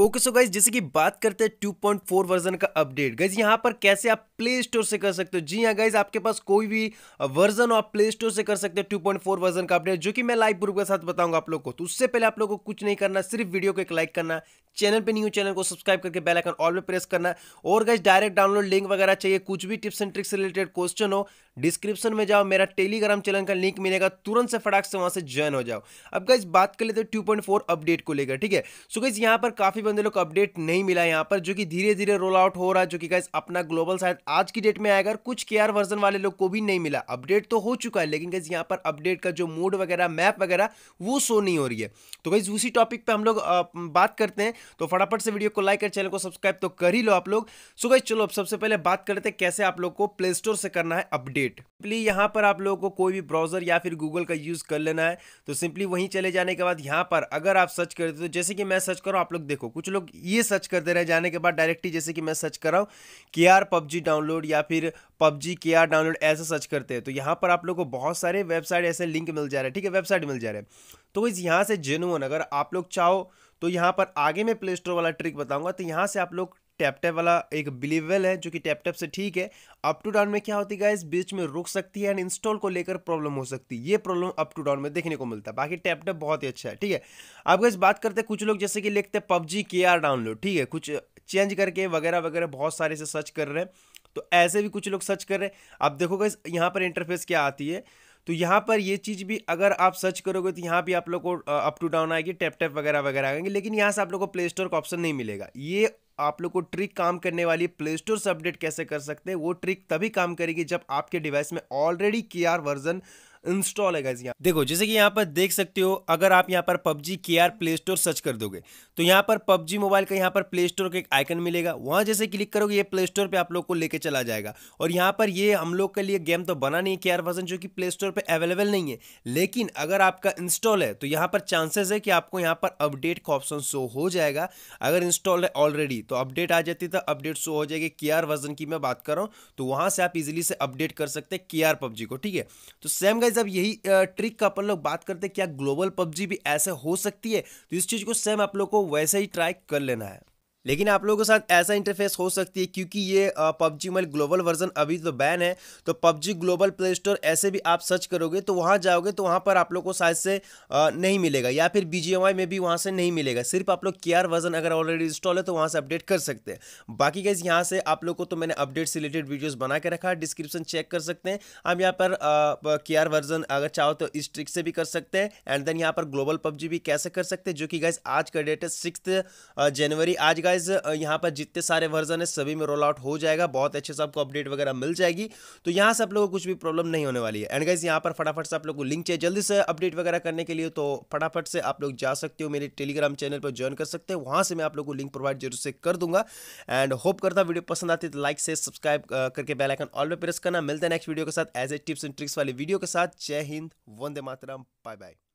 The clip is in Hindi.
ओके सो गाइज जैसे कि बात करते हैं 2.4 वर्जन का अपडेट गाइज यहां पर कैसे आप प्ले स्टोर से कर सकते हो जी हाँ गाइज आपके पास कोई भी वर्जन आप प्ले स्टोर से कर सकते हो 2.4 वर्जन का अपडेट जो कि मैं लाइव ग्रुप के साथ बताऊंगा आप लोग को तो उससे पहले आप लोगों को कुछ नहीं करना सिर्फ वीडियो को एक लाइक करना चैनल पे न्यू चैनल को सब्सक्राइब करके बेल आइकन ऑल पर प्रेस करना और गाइज डायरेक्ट डाउनलोड लिंक वगैरह चाहिए कुछ भी tips and tricks related question हो डिस्क्रिप्शन में जाओ मेरा टेलीग्राम चैनल का लिंक मिलेगा तुरंत से फटाक से वहां से ज्वाइन हो जाओ अब गाइज बात कर लेते हैं टू अपडेट को लेकर ठीक है सो गाइज यहाँ पर काफी बंदे लोग अपडेट नहीं मिला यहाँ पर जो कि धीरे धीरे रोल आउट हो रहा है जो कि गाइज अपना ग्लोबल शायद आज की डेट में आएगा और कुछ केयर वर्जन वाले लोग को भी नहीं मिला अपडेट तो हो चुका है लेकिन गाइज यहाँ पर अपडेट का जो मूड वगैरह मैप वगैरह वो शो नहीं हो रही है तो गाइज उसी टॉपिक पर हम लोग बात करते हैं तो फटाफट से वीडियो को लाइक कर चैनल को सब्सक्राइब तो कर ही लो आप लोग सो गाइज चलो सबसे पहले बात करते हैं कैसे आप लोग को प्ले स्टोर से करना है अपडेट सिंपली यहाँ पर आप लोगों को कोई भी ब्राउजर या फिर गूगल का यूज़ कर लेना है तो सिंपली वहीं चले जाने के बाद यहाँ पर अगर आप सर्च करते हो तो जैसे कि मैं सर्च करूँ आप लोग देखो कुछ लोग ये सर्च करते रहे जाने के बाद डायरेक्टली जैसे कि मैं सर्च कर रहा हूँ के आर पबजी डाउनलोड या फिर पबजी के आर डाउनलोड ऐसे सर्च करते हैं तो यहाँ पर आप लोग को बहुत सारे वेबसाइट ऐसे लिंक मिल जा रहे हैं ठीक है वेबसाइट मिल जा रहे हैं तो इस यहाँ से जेनुअन अगर आप लोग चाहो तो यहाँ पर आगे मैं प्ले स्टोर वाला ट्रिक बताऊंगा तो यहाँ से आप लोग टैप टैप वाला एक बिलीवेल है जो कि टैप टैप से ठीक है अप टू डाउन में क्या होती है इस बीच में रुक सकती है एंड इंस्टॉल को लेकर प्रॉब्लम हो सकती है ये प्रॉब्लम अप टू डाउन में देखने को मिलता है बाकी टैप टैप बहुत ही अच्छा है ठीक है आप इस बात करते हैं कुछ लोग जैसे कि लिखते हैं पबजी के आर डाउनलोड ठीक है कुछ चेंज करके वगैरह वगैरह बहुत सारे से सर्च कर रहे हैं तो ऐसे भी कुछ लोग सर्च कर रहे हैं आप देखोगे यहाँ पर इंटरफेस क्या आती है तो यहाँ पर ये चीज़ भी अगर आप सर्च करोगे तो यहाँ भी आप लोग को अप टू डाउन आएगी टैप टैप वगैरह वगैरह आएंगे लेकिन यहाँ से आप लोग को प्ले स्टोर का ऑप्शन नहीं मिलेगा ये आप लोग को ट्रिक काम करने वाली प्ले स्टोर से अपडेट कैसे कर सकते हैं वो ट्रिक तभी काम करेगी जब आपके डिवाइस में ऑलरेडी के वर्जन इंस्टॉल है गाइज यहाँ देखो जैसे कि यहाँ पर देख सकते हो अगर आप यहाँ पर पबजी के आर प्ले स्टोर सर्च कर दोगे तो यहाँ पर पबजी मोबाइल का यहाँ पर प्ले स्टोर का एक आइकन मिलेगा वहाँ जैसे क्लिक करोगे ये प्ले स्टोर पर आप लोग को लेके चला जाएगा और यहाँ पर ये हम लोग के लिए गेम तो बना नहीं है के आर वर्जन जो कि प्ले स्टोर पर अवेलेबल नहीं है लेकिन अगर आपका इंस्टॉल है तो यहाँ पर चांसेस है कि आपको यहाँ पर अपडेट का ऑप्शन शो हो जाएगा अगर इंस्टॉल है ऑलरेडी तो अपडेट आ जाती तो अपडेट शो हो जाएगी के आर वर्जन की मैं बात कर रहा हूँ तो वहाँ से आप इजिली से अपडेट कर सकते हैं के आर पबजी को ठीक है तो सेम गाइज गाइज अब यही ट्रिक का अपन लोग बात करते हैं क्या ग्लोबल पबजी भी ऐसे हो सकती है तो इस चीज़ को सेम आप लोग को वैसे ही ट्राई कर लेना है लेकिन आप लोगों के साथ ऐसा इंटरफेस हो सकती है क्योंकि ये पबजी मोबाइल ग्लोबल वर्जन अभी तो बैन है तो पबजी ग्लोबल प्ले स्टोर ऐसे भी आप सर्च करोगे तो वहाँ जाओगे तो वहाँ पर आप लोग को शायद से नहीं मिलेगा या फिर बी में भी वहाँ से नहीं मिलेगा सिर्फ आप लोग के वर्जन अगर ऑलरेडी इंस्टॉल है तो वहाँ से अपडेट कर सकते हैं बाकी गैस यहाँ से आप लोग को तो मैंने अपडेट से रिलेटेड वीडियोज़ बना के रखा है डिस्क्रिप्शन चेक कर सकते हैं आप यहाँ पर के वर्जन अगर चाहो तो इस ट्रिक से भी कर सकते हैं एंड देन यहाँ पर ग्लोबल पबजी भी कैसे कर सकते हैं जो कि गैस आज का डेट है सिक्स जनवरी आज गैस गाइज यहाँ पर जितने सारे वर्जन है सभी में रोल आउट हो जाएगा बहुत अच्छे से आपको अपडेट वगैरह मिल जाएगी तो यहाँ से आप लोगों को कुछ भी प्रॉब्लम नहीं होने वाली है एंड गाइज यहाँ पर फटाफट से आप लोग को लिंक चाहिए जल्दी से अपडेट वगैरह करने के लिए तो फटाफट से आप लोग जा सकते हो मेरे टेलीग्राम चैनल पर ज्वाइन कर सकते हैं वहाँ से मैं आप लोग को लिंक प्रोवाइड जरूर से कर दूंगा एंड होप करता वीडियो पसंद आती तो लाइक से सब्सक्राइब करके बेलाइकन ऑल पर प्रेस करना मिलता है नेक्स्ट वीडियो के साथ as a tips and tricks वाली वीडियो के साथ जय हिंद वंदे मातराम बाय बाय